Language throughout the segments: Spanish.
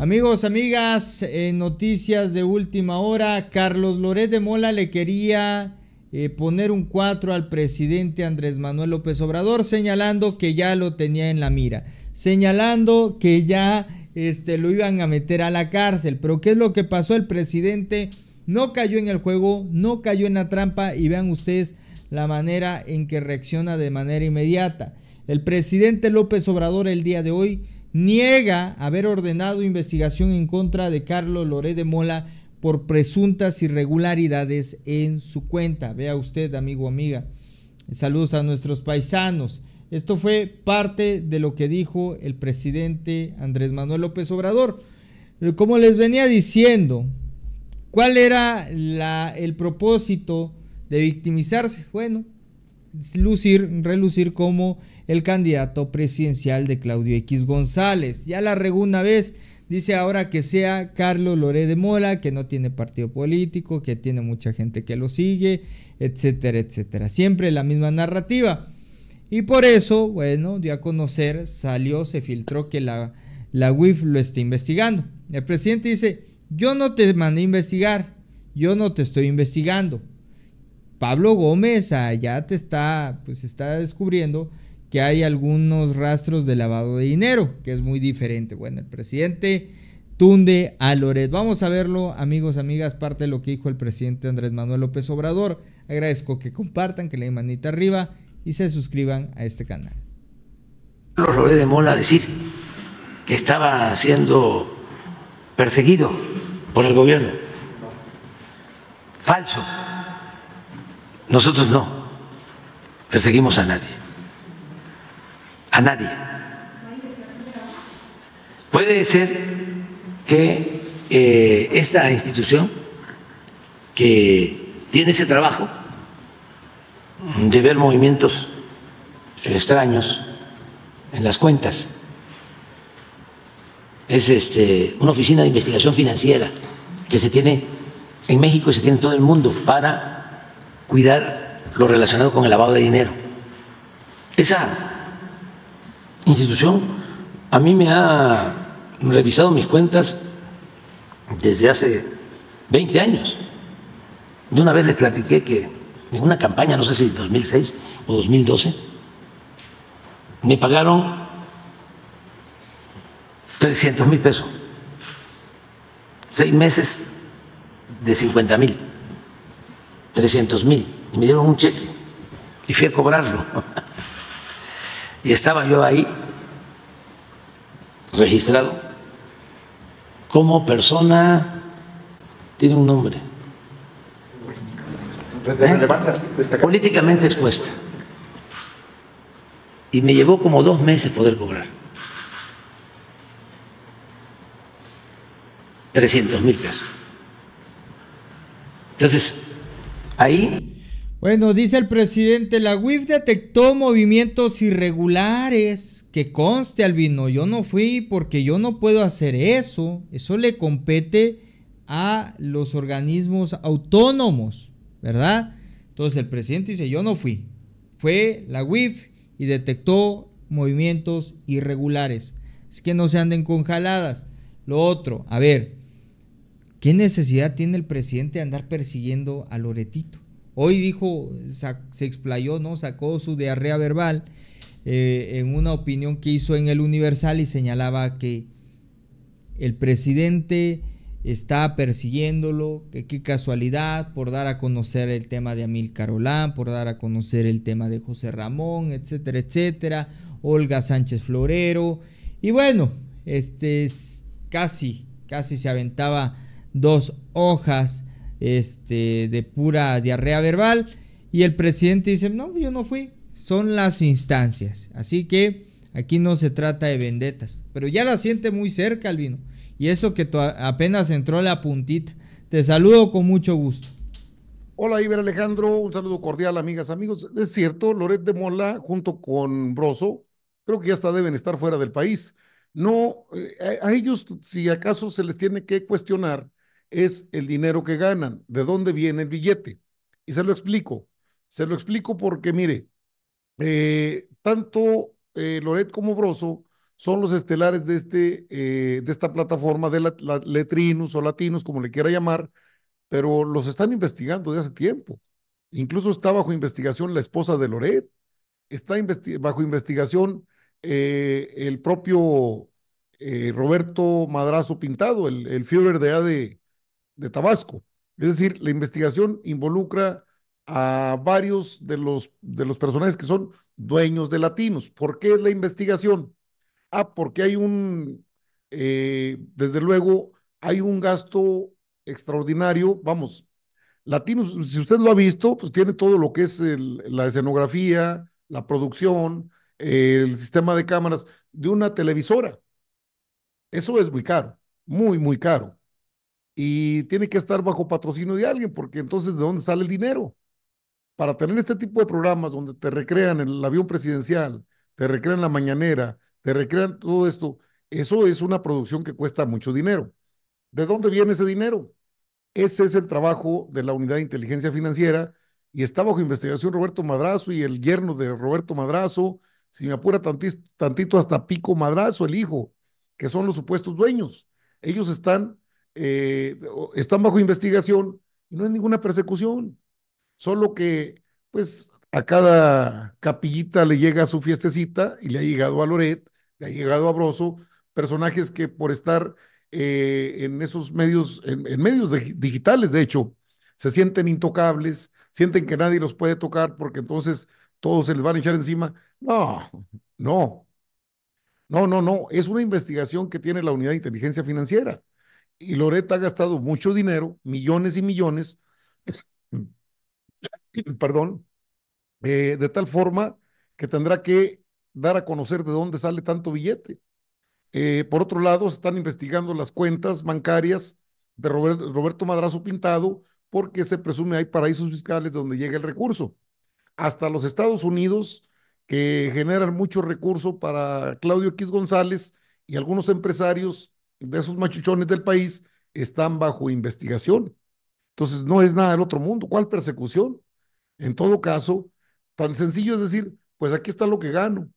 Amigos, amigas, en noticias de última hora. Carlos Loret de Mola le quería eh, poner un 4 al presidente Andrés Manuel López Obrador, señalando que ya lo tenía en la mira, señalando que ya este, lo iban a meter a la cárcel. Pero ¿qué es lo que pasó? El presidente no cayó en el juego, no cayó en la trampa y vean ustedes la manera en que reacciona de manera inmediata. El presidente López Obrador el día de hoy niega haber ordenado investigación en contra de Carlos Loré de Mola por presuntas irregularidades en su cuenta. Vea usted, amigo, amiga. Saludos a nuestros paisanos. Esto fue parte de lo que dijo el presidente Andrés Manuel López Obrador. Como les venía diciendo, ¿cuál era el propósito de victimizarse? Bueno, lucir, relucir como el candidato presidencial de Claudio X González. Ya la regó una vez, dice ahora que sea Carlos Loré de Mola, que no tiene partido político, que tiene mucha gente que lo sigue, etcétera, etcétera. Siempre la misma narrativa. Y por eso, bueno, dio a conocer, salió, se filtró que la, la UIF lo está investigando. El presidente dice, yo no te mandé a investigar, yo no te estoy investigando. Pablo Gómez allá te está, pues está descubriendo que hay algunos rastros de lavado de dinero, que es muy diferente. Bueno, el presidente tunde a Loret. Vamos a verlo, amigos, amigas, parte de lo que dijo el presidente Andrés Manuel López Obrador. Agradezco que compartan, que le den manita arriba y se suscriban a este canal. los robé de Mola decir que estaba siendo perseguido por el gobierno. Falso. Nosotros no perseguimos a nadie a nadie. Puede ser que eh, esta institución que tiene ese trabajo de ver movimientos extraños en las cuentas, es este, una oficina de investigación financiera que se tiene en México y se tiene en todo el mundo para cuidar lo relacionado con el lavado de dinero. Esa institución a mí me ha revisado mis cuentas desde hace 20 años. De una vez les platiqué que en una campaña, no sé si 2006 o 2012, me pagaron 300 mil pesos. Seis meses de 50 mil. 300 mil. Y me dieron un cheque. Y fui a cobrarlo. y estaba yo ahí registrado como persona, tiene un nombre. ¿Eh? Políticamente expuesta. Y me llevó como dos meses poder cobrar. 300 mil pesos. Entonces, ahí bueno, dice el presidente, la WIF detectó movimientos irregulares. Que conste, Albino, yo no fui porque yo no puedo hacer eso. Eso le compete a los organismos autónomos, ¿verdad? Entonces el presidente dice, yo no fui. Fue la WIF y detectó movimientos irregulares. Es que no se anden con jaladas. Lo otro, a ver, ¿qué necesidad tiene el presidente de andar persiguiendo a Loretito? Hoy dijo, se explayó, ¿no? Sacó su diarrea verbal eh, en una opinión que hizo en el Universal y señalaba que el presidente está persiguiéndolo, que qué casualidad, por dar a conocer el tema de Amil Carolán, por dar a conocer el tema de José Ramón, etcétera, etcétera, Olga Sánchez Florero. Y bueno, este es casi, casi se aventaba dos hojas este, de pura diarrea verbal. Y el presidente dice, no, yo no fui. Son las instancias. Así que aquí no se trata de vendetas. Pero ya la siente muy cerca, Albino. Y eso que apenas entró la puntita. Te saludo con mucho gusto. Hola Iber Alejandro, un saludo cordial amigas, amigos. Es cierto, Loret de Mola junto con Broso, creo que ya hasta deben estar fuera del país. No, eh, a ellos si acaso se les tiene que cuestionar es el dinero que ganan, de dónde viene el billete. Y se lo explico, se lo explico porque mire, eh, tanto eh, Loret como Broso son los estelares de, este, eh, de esta plataforma de la, Letrinus o Latinos, como le quiera llamar, pero los están investigando de hace tiempo. Incluso está bajo investigación la esposa de Loret, está bajo investigación el propio Roberto Madrazo Pintado, el, el Führer de, de, de Tabasco. Es decir, la investigación involucra a varios de los, de los personajes que son dueños de latinos. ¿Por qué es la investigación? Ah, porque hay un, eh, desde luego, hay un gasto extraordinario, vamos, latinos, si usted lo ha visto, pues tiene todo lo que es la escenografía, la producción, eh, el sistema de cámaras de una televisora. Eso es muy caro, muy, muy caro y tiene que estar bajo patrocinio de alguien, porque entonces ¿de dónde sale el dinero? Para tener este tipo de programas donde te recrean el avión presidencial, te recrean la mañanera, te recrean todo esto, eso es una producción que cuesta mucho dinero. ¿De dónde viene ese dinero? Ese es el trabajo de la Unidad de Inteligencia Financiera y está bajo investigación Roberto Madrazo y el yerno de Roberto Madrazo, si me apura tantito, tantito hasta Pico Madrazo, el hijo, que son los supuestos dueños. Ellos están eh, están bajo investigación y no hay ninguna persecución. Solo que, pues, a cada capillita le llega su fiestecita y le ha llegado a Loret, le ha llegado a Broso, personajes que por estar eh, en esos medios, en, medios digitales, de hecho, se sienten intocables, sienten que nadie los puede tocar porque entonces todos se les van a echar encima. No, no, no, no, no. Es una investigación que tiene la Unidad de Inteligencia Financiera y Loreta ha gastado mucho dinero, millones y millones, perdón, eh, de tal forma que tendrá que dar a conocer de dónde sale tanto billete. Eh, por otro lado, se están investigando las cuentas bancarias de Roberto Madrazo Pintado porque se presume hay paraísos fiscales donde llega el recurso. Hasta los Estados Unidos, que generan mucho recurso para Claudio X González y algunos empresarios de esos machuchones del país están bajo investigación. Entonces, no es nada del otro mundo. ¿Cuál persecución? En todo caso, tan sencillo es decir, pues aquí está lo que gano.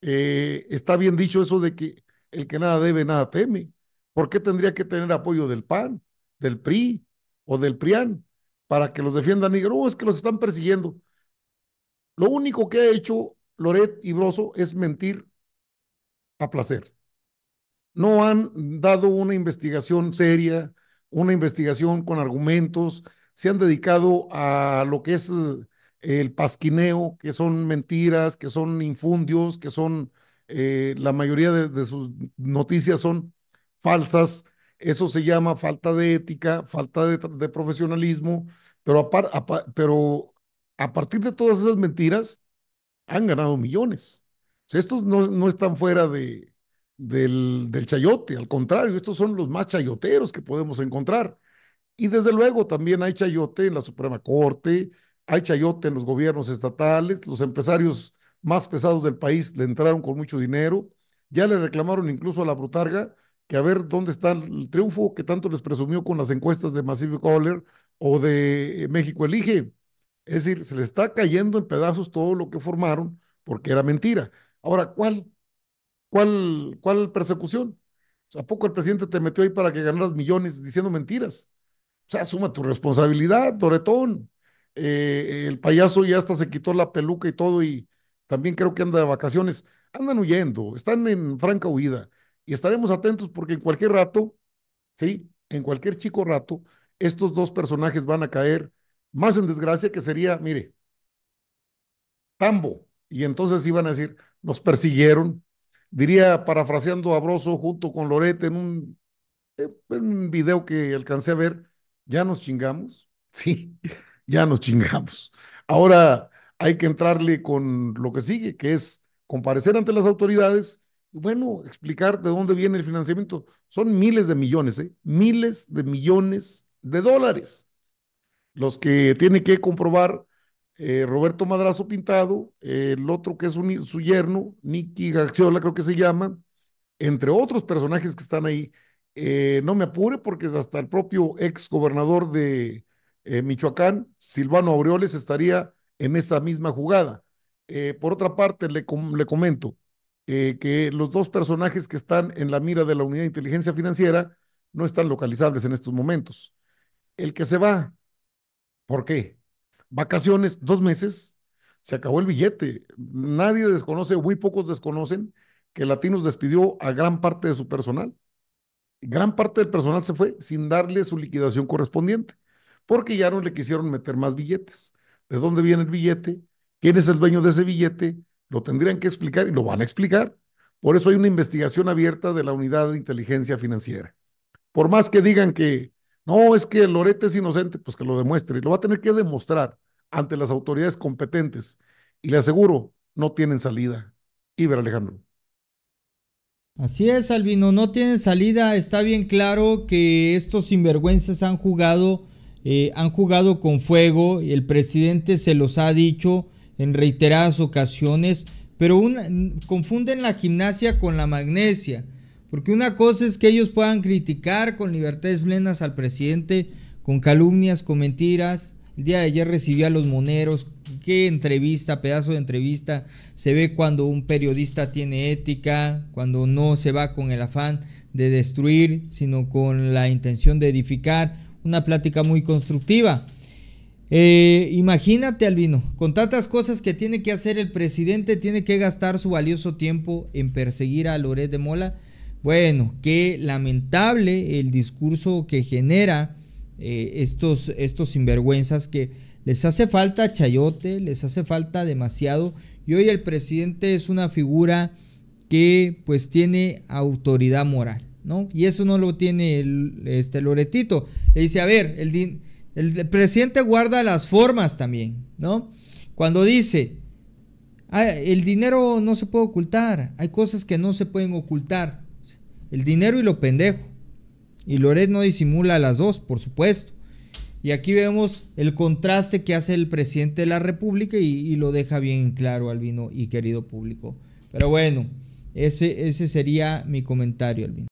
Eh, está bien dicho eso de que el que nada debe, nada teme. ¿Por qué tendría que tener apoyo del PAN, del PRI o del PRIAN para que los defiendan? Y digan, no, oh, es que los están persiguiendo. Lo único que ha hecho Loret y Broso es mentir a placer no han dado una investigación seria, una investigación con argumentos, se han dedicado a lo que es eh, el pasquineo, que son mentiras, que son infundios, que son, eh, la mayoría de, sus noticias son falsas, eso se llama falta de ética, falta de, profesionalismo, pero a, partir de todas esas mentiras han ganado millones. estos no están fuera de, del, chayote, al contrario, estos son los más chayoteros que podemos encontrar. Y desde luego también hay chayote en la Suprema Corte, hay chayote en los gobiernos estatales, los empresarios más pesados del país le entraron con mucho dinero, ya le reclamaron incluso a la Brutarga que a ver dónde está el triunfo que tanto les presumió con las encuestas de Massive Caller o de México Elige. Es decir, se le está cayendo en pedazos todo lo que formaron porque era mentira. Ahora, ¿cuál ¿Cuál, cuál persecución? ¿A poco el presidente te metió ahí para que ganaras millones diciendo mentiras? O sea, suma tu responsabilidad, Toretón. Eh, el payaso ya hasta se quitó la peluca y todo y también creo que anda de vacaciones. Andan huyendo, están en franca huida y estaremos atentos porque en cualquier rato, ¿sí? En cualquier chico rato, estos dos personajes van a caer más en desgracia que sería, mire, Tambo. Y entonces iban a decir, nos persiguieron, diría parafraseando a Broso junto con Lorete en un, un video que alcancé a ver, ya nos chingamos, sí, ya nos chingamos. Ahora hay que entrarle con lo que sigue, que es comparecer ante las autoridades y, bueno, explicar de dónde viene el financiamiento. Son miles de millones, ¿eh? miles de millones de dólares los que tiene que comprobar eh, Roberto Madrazo Pintado, eh, el otro que es su yerno, Nicky Gaxiola creo que se llama, entre otros personajes que están ahí. Eh, no me apure porque hasta el propio ex gobernador de Michoacán, Silvano Aureoles, estaría en esa misma jugada. por otra parte, le, le comento que los dos personajes que están en la mira de la Unidad de Inteligencia Financiera no están localizables en estos momentos. El que se va, ¿por qué? vacaciones, dos meses, se acabó el billete. Nadie desconoce, muy pocos desconocen que Latinos despidió a gran parte de su personal. Gran parte del personal se fue sin darle su liquidación correspondiente, porque ya no le quisieron meter más billetes. ¿De dónde viene el billete? ¿Quién es el dueño de ese billete? Lo tendrían que explicar y lo van a explicar. Por eso hay una investigación abierta de la Unidad de Inteligencia Financiera. Por más que digan que no, es que Lorete es inocente, pues que lo demuestre. Y lo va a tener que demostrar ante las autoridades competentes. Y le aseguro, no tienen salida. Iber Alejandro. Así es, Albino, no tienen salida. Está bien claro que estos sinvergüenzas han jugado, eh, han jugado con fuego. y El presidente se los ha dicho en reiteradas ocasiones, pero confunden la gimnasia con la magnesia. Porque una cosa es que ellos puedan criticar con libertades plenas al presidente, con calumnias, con mentiras. El día de ayer recibí a los moneros. Qué entrevista, pedazo de entrevista. Se ve cuando un periodista tiene ética, cuando no se va con el afán de destruir, sino con la intención de edificar. Una plática muy constructiva. Eh, imagínate, Albino, con tantas cosas que tiene que hacer el presidente, tiene que gastar su valioso tiempo en perseguir a Loret de Mola bueno, qué lamentable el discurso que genera eh, estos, estos sinvergüenzas que les hace falta chayote, les hace falta demasiado. Y hoy el presidente es una figura que pues tiene autoridad moral, ¿no? Y eso no lo tiene este Loretito. Le dice, a ver, el, el presidente guarda las formas también, ¿no? Cuando dice, ah, el dinero no se puede ocultar, hay cosas que no se pueden ocultar. El dinero y lo pendejo. Y Loret no disimula las dos, por supuesto. Y aquí vemos el contraste que hace el presidente de la República y, lo deja bien claro, Albino y querido público. Pero bueno, ese, ese sería mi comentario, Albino.